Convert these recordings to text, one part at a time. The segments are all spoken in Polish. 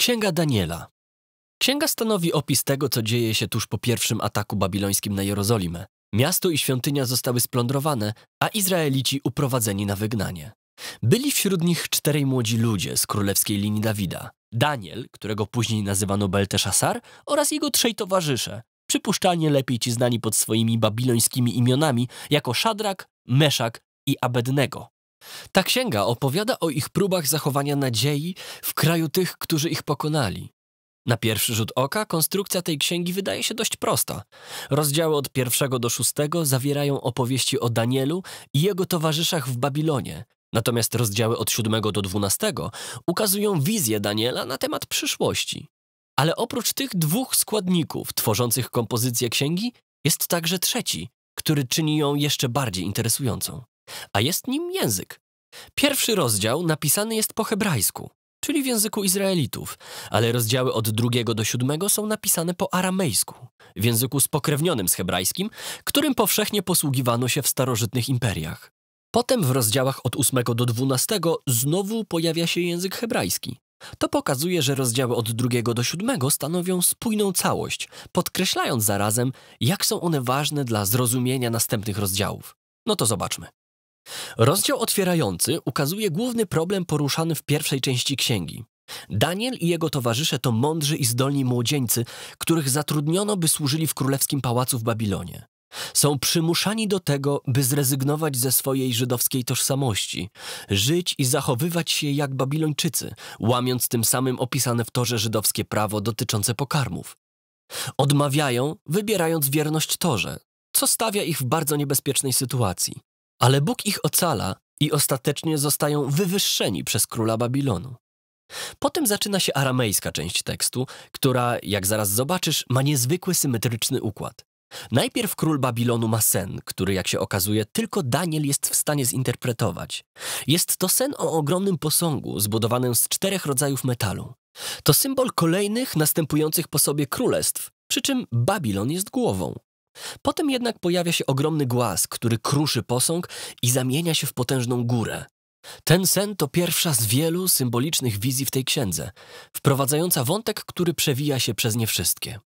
Księga Daniela. Księga stanowi opis tego, co dzieje się tuż po pierwszym ataku babilońskim na Jerozolimę. Miasto i świątynia zostały splądrowane, a Izraelici uprowadzeni na wygnanie. Byli wśród nich czterej młodzi ludzie z królewskiej linii Dawida. Daniel, którego później nazywano Belteszassar, oraz jego trzej towarzysze, przypuszczalnie lepiej ci znani pod swoimi babilońskimi imionami jako Szadrak, Meszak i Abednego. Ta księga opowiada o ich próbach zachowania nadziei w kraju tych, którzy ich pokonali. Na pierwszy rzut oka konstrukcja tej księgi wydaje się dość prosta. Rozdziały od pierwszego do szóstego zawierają opowieści o Danielu i jego towarzyszach w Babilonie, natomiast rozdziały od siódmego do dwunastego ukazują wizję Daniela na temat przyszłości. Ale oprócz tych dwóch składników tworzących kompozycję księgi jest także trzeci, który czyni ją jeszcze bardziej interesującą a jest nim język. Pierwszy rozdział napisany jest po hebrajsku, czyli w języku Izraelitów, ale rozdziały od drugiego do siódmego są napisane po aramejsku, w języku spokrewnionym z hebrajskim, którym powszechnie posługiwano się w starożytnych imperiach. Potem w rozdziałach od 8 do 12 znowu pojawia się język hebrajski. To pokazuje, że rozdziały od 2 do 7 stanowią spójną całość, podkreślając zarazem, jak są one ważne dla zrozumienia następnych rozdziałów. No to zobaczmy. Rozdział otwierający ukazuje główny problem poruszany w pierwszej części księgi. Daniel i jego towarzysze to mądrzy i zdolni młodzieńcy, których zatrudniono, by służyli w królewskim pałacu w Babilonie. Są przymuszani do tego, by zrezygnować ze swojej żydowskiej tożsamości, żyć i zachowywać się jak Babilończycy, łamiąc tym samym opisane w torze żydowskie prawo dotyczące pokarmów. Odmawiają, wybierając wierność torze, co stawia ich w bardzo niebezpiecznej sytuacji. Ale Bóg ich ocala i ostatecznie zostają wywyższeni przez króla Babilonu. Potem zaczyna się aramejska część tekstu, która, jak zaraz zobaczysz, ma niezwykły symetryczny układ. Najpierw król Babilonu ma sen, który, jak się okazuje, tylko Daniel jest w stanie zinterpretować. Jest to sen o ogromnym posągu zbudowanym z czterech rodzajów metalu. To symbol kolejnych następujących po sobie królestw, przy czym Babilon jest głową. Potem jednak pojawia się ogromny głaz, który kruszy posąg i zamienia się w potężną górę. Ten sen to pierwsza z wielu symbolicznych wizji w tej księdze, wprowadzająca wątek, który przewija się przez nie wszystkie.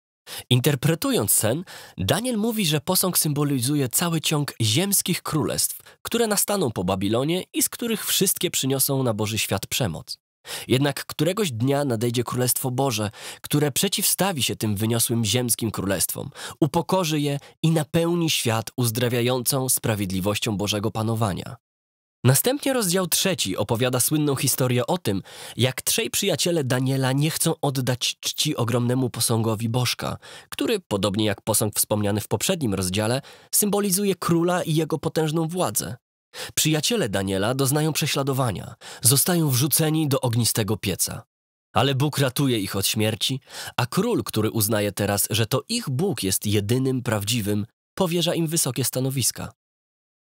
Interpretując sen, Daniel mówi, że posąg symbolizuje cały ciąg ziemskich królestw, które nastaną po Babilonie i z których wszystkie przyniosą na Boży świat przemoc. Jednak któregoś dnia nadejdzie Królestwo Boże, które przeciwstawi się tym wyniosłym ziemskim królestwom, upokorzy je i napełni świat uzdrawiającą sprawiedliwością Bożego Panowania. Następnie rozdział trzeci opowiada słynną historię o tym, jak trzej przyjaciele Daniela nie chcą oddać czci ogromnemu posągowi Bożka, który, podobnie jak posąg wspomniany w poprzednim rozdziale, symbolizuje króla i jego potężną władzę. Przyjaciele Daniela doznają prześladowania, zostają wrzuceni do ognistego pieca. Ale Bóg ratuje ich od śmierci, a król, który uznaje teraz, że to ich Bóg jest jedynym prawdziwym, powierza im wysokie stanowiska.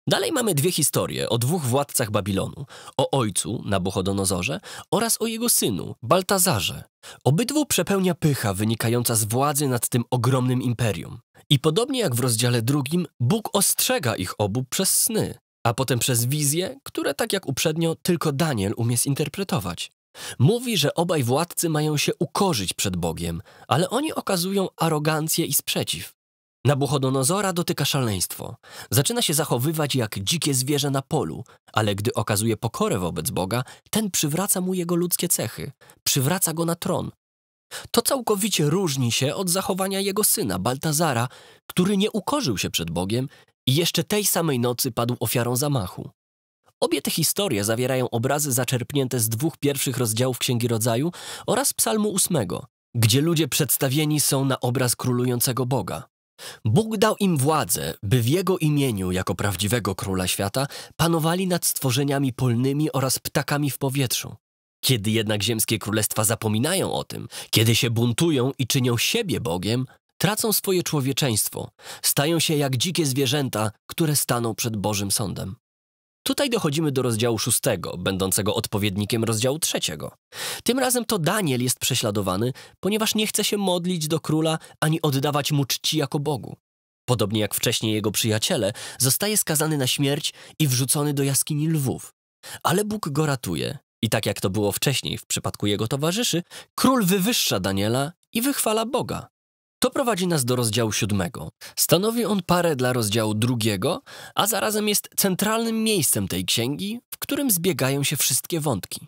Dalej mamy dwie historie o dwóch władcach Babilonu, o ojcu Nabuchodonozorze oraz o jego synu Baltazarze. Obydwu przepełnia pycha wynikająca z władzy nad tym ogromnym imperium. I podobnie jak w rozdziale drugim, Bóg ostrzega ich obu przez sny, a potem przez wizje, które tak jak uprzednio tylko Daniel umie zinterpretować. Mówi, że obaj władcy mają się ukorzyć przed Bogiem, ale oni okazują arogancję i sprzeciw. Nabuchodonozora dotyka szaleństwo. Zaczyna się zachowywać jak dzikie zwierzę na polu, ale gdy okazuje pokorę wobec Boga, ten przywraca mu jego ludzkie cechy, przywraca go na tron. To całkowicie różni się od zachowania jego syna, Baltazara, który nie ukorzył się przed Bogiem i jeszcze tej samej nocy padł ofiarą zamachu. Obie te historie zawierają obrazy zaczerpnięte z dwóch pierwszych rozdziałów Księgi Rodzaju oraz Psalmu ósmego, gdzie ludzie przedstawieni są na obraz królującego Boga. Bóg dał im władzę, by w Jego imieniu, jako prawdziwego króla świata, panowali nad stworzeniami polnymi oraz ptakami w powietrzu. Kiedy jednak ziemskie królestwa zapominają o tym, kiedy się buntują i czynią siebie Bogiem, tracą swoje człowieczeństwo, stają się jak dzikie zwierzęta, które staną przed Bożym Sądem. Tutaj dochodzimy do rozdziału szóstego, będącego odpowiednikiem rozdziału trzeciego. Tym razem to Daniel jest prześladowany, ponieważ nie chce się modlić do króla ani oddawać mu czci jako Bogu. Podobnie jak wcześniej jego przyjaciele, zostaje skazany na śmierć i wrzucony do jaskini lwów. Ale Bóg go ratuje i tak jak to było wcześniej w przypadku jego towarzyszy, król wywyższa Daniela i wychwala Boga. To prowadzi nas do rozdziału siódmego. Stanowi on parę dla rozdziału drugiego, a zarazem jest centralnym miejscem tej księgi, w którym zbiegają się wszystkie wątki.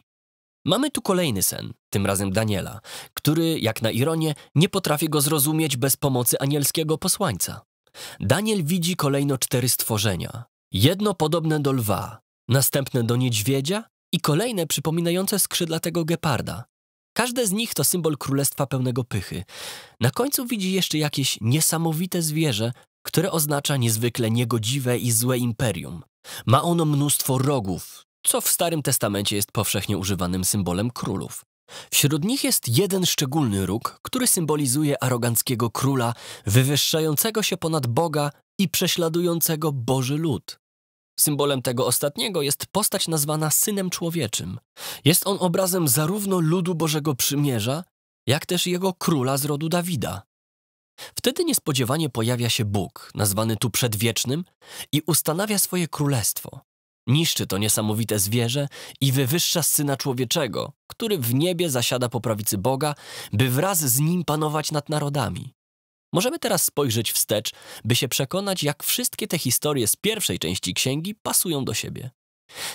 Mamy tu kolejny sen, tym razem Daniela, który, jak na ironię, nie potrafi go zrozumieć bez pomocy anielskiego posłańca. Daniel widzi kolejno cztery stworzenia. Jedno podobne do lwa, następne do niedźwiedzia i kolejne przypominające skrzydlatego geparda. Każde z nich to symbol królestwa pełnego pychy. Na końcu widzi jeszcze jakieś niesamowite zwierzę, które oznacza niezwykle niegodziwe i złe imperium. Ma ono mnóstwo rogów, co w Starym Testamencie jest powszechnie używanym symbolem królów. Wśród nich jest jeden szczególny róg, który symbolizuje aroganckiego króla, wywyższającego się ponad Boga i prześladującego Boży lud. Symbolem tego ostatniego jest postać nazwana Synem Człowieczym. Jest on obrazem zarówno ludu Bożego Przymierza, jak też jego króla z rodu Dawida. Wtedy niespodziewanie pojawia się Bóg, nazwany tu przedwiecznym, i ustanawia swoje królestwo. Niszczy to niesamowite zwierzę i wywyższa syna człowieczego, który w niebie zasiada po prawicy Boga, by wraz z nim panować nad narodami. Możemy teraz spojrzeć wstecz, by się przekonać, jak wszystkie te historie z pierwszej części księgi pasują do siebie.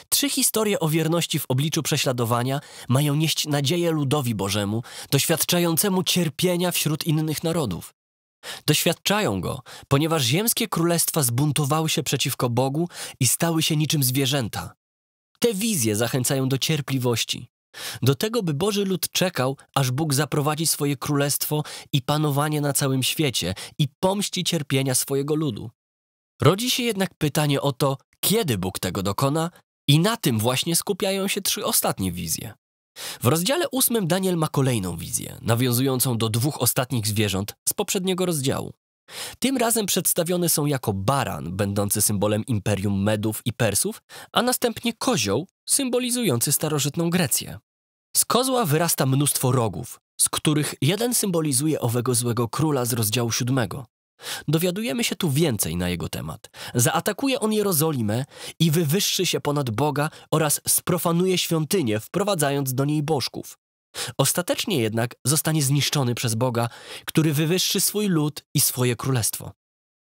Trzy historie o wierności w obliczu prześladowania mają nieść nadzieję ludowi Bożemu, doświadczającemu cierpienia wśród innych narodów. Doświadczają go, ponieważ ziemskie królestwa zbuntowały się przeciwko Bogu i stały się niczym zwierzęta. Te wizje zachęcają do cierpliwości, do tego, by Boży lud czekał, aż Bóg zaprowadzi swoje królestwo i panowanie na całym świecie i pomści cierpienia swojego ludu. Rodzi się jednak pytanie o to, kiedy Bóg tego dokona, i na tym właśnie skupiają się trzy ostatnie wizje. W rozdziale ósmym Daniel ma kolejną wizję, nawiązującą do dwóch ostatnich zwierząt z poprzedniego rozdziału. Tym razem przedstawione są jako baran, będący symbolem imperium Medów i Persów, a następnie kozioł, symbolizujący starożytną Grecję. Z kozła wyrasta mnóstwo rogów, z których jeden symbolizuje owego złego króla z rozdziału siódmego. Dowiadujemy się tu więcej na jego temat. Zaatakuje on Jerozolimę i wywyższy się ponad Boga oraz sprofanuje świątynię, wprowadzając do niej bożków. Ostatecznie jednak zostanie zniszczony przez Boga, który wywyższy swój lud i swoje królestwo.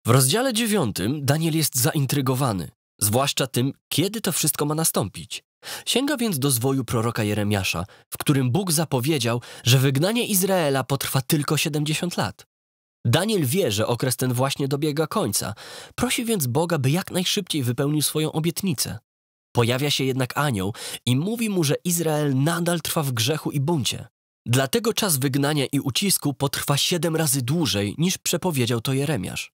W rozdziale dziewiątym Daniel jest zaintrygowany, zwłaszcza tym, kiedy to wszystko ma nastąpić. Sięga więc do zwoju proroka Jeremiasza, w którym Bóg zapowiedział, że wygnanie Izraela potrwa tylko 70 lat. Daniel wie, że okres ten właśnie dobiega końca, prosi więc Boga, by jak najszybciej wypełnił swoją obietnicę. Pojawia się jednak anioł i mówi mu, że Izrael nadal trwa w grzechu i buncie. Dlatego czas wygnania i ucisku potrwa siedem razy dłużej niż przepowiedział to Jeremiasz.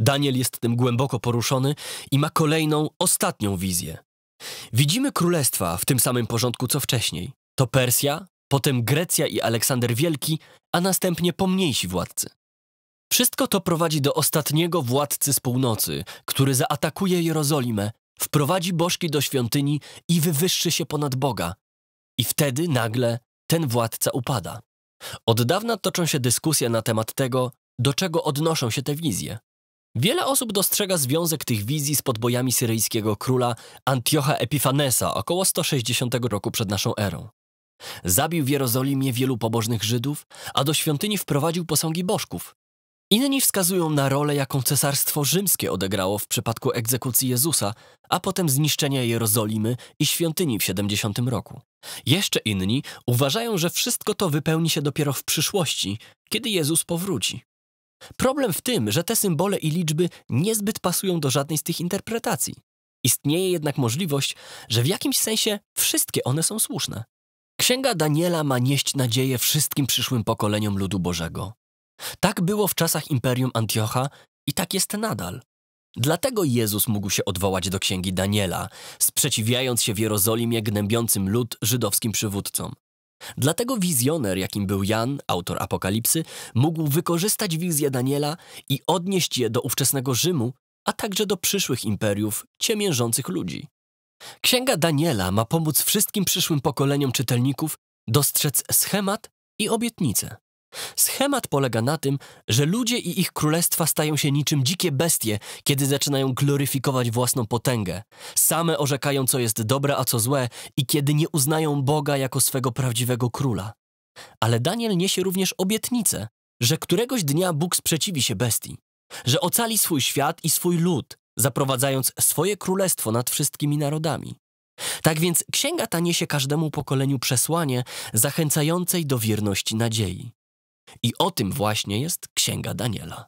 Daniel jest tym głęboko poruszony i ma kolejną, ostatnią wizję. Widzimy królestwa w tym samym porządku co wcześniej. To Persja, potem Grecja i Aleksander Wielki, a następnie pomniejsi władcy. Wszystko to prowadzi do ostatniego władcy z północy, który zaatakuje Jerozolimę, wprowadzi bożki do świątyni i wywyższy się ponad Boga. I wtedy nagle ten władca upada. Od dawna toczą się dyskusje na temat tego, do czego odnoszą się te wizje. Wiele osób dostrzega związek tych wizji z podbojami syryjskiego króla Antiocha Epifanesa około 160 roku przed naszą erą. Zabił w Jerozolimie wielu pobożnych Żydów, a do świątyni wprowadził posągi bożków. Inni wskazują na rolę, jaką cesarstwo rzymskie odegrało w przypadku egzekucji Jezusa, a potem zniszczenia Jerozolimy i świątyni w 70 roku. Jeszcze inni uważają, że wszystko to wypełni się dopiero w przyszłości, kiedy Jezus powróci. Problem w tym, że te symbole i liczby niezbyt pasują do żadnej z tych interpretacji. Istnieje jednak możliwość, że w jakimś sensie wszystkie one są słuszne. Księga Daniela ma nieść nadzieję wszystkim przyszłym pokoleniom ludu Bożego. Tak było w czasach Imperium Antiocha i tak jest nadal. Dlatego Jezus mógł się odwołać do księgi Daniela, sprzeciwiając się w Jerozolimie gnębiącym lud żydowskim przywódcom. Dlatego wizjoner, jakim był Jan, autor Apokalipsy, mógł wykorzystać wizję Daniela i odnieść je do ówczesnego Rzymu, a także do przyszłych imperiów ciemiężących ludzi. Księga Daniela ma pomóc wszystkim przyszłym pokoleniom czytelników dostrzec schemat i obietnice. Schemat polega na tym, że ludzie i ich królestwa stają się niczym dzikie bestie, kiedy zaczynają gloryfikować własną potęgę. Same orzekają, co jest dobre, a co złe i kiedy nie uznają Boga jako swego prawdziwego króla. Ale Daniel niesie również obietnicę, że któregoś dnia Bóg sprzeciwi się bestii, że ocali swój świat i swój lud, zaprowadzając swoje królestwo nad wszystkimi narodami. Tak więc księga ta niesie każdemu pokoleniu przesłanie zachęcającej do wierności nadziei. I o tym właśnie jest Księga Daniela.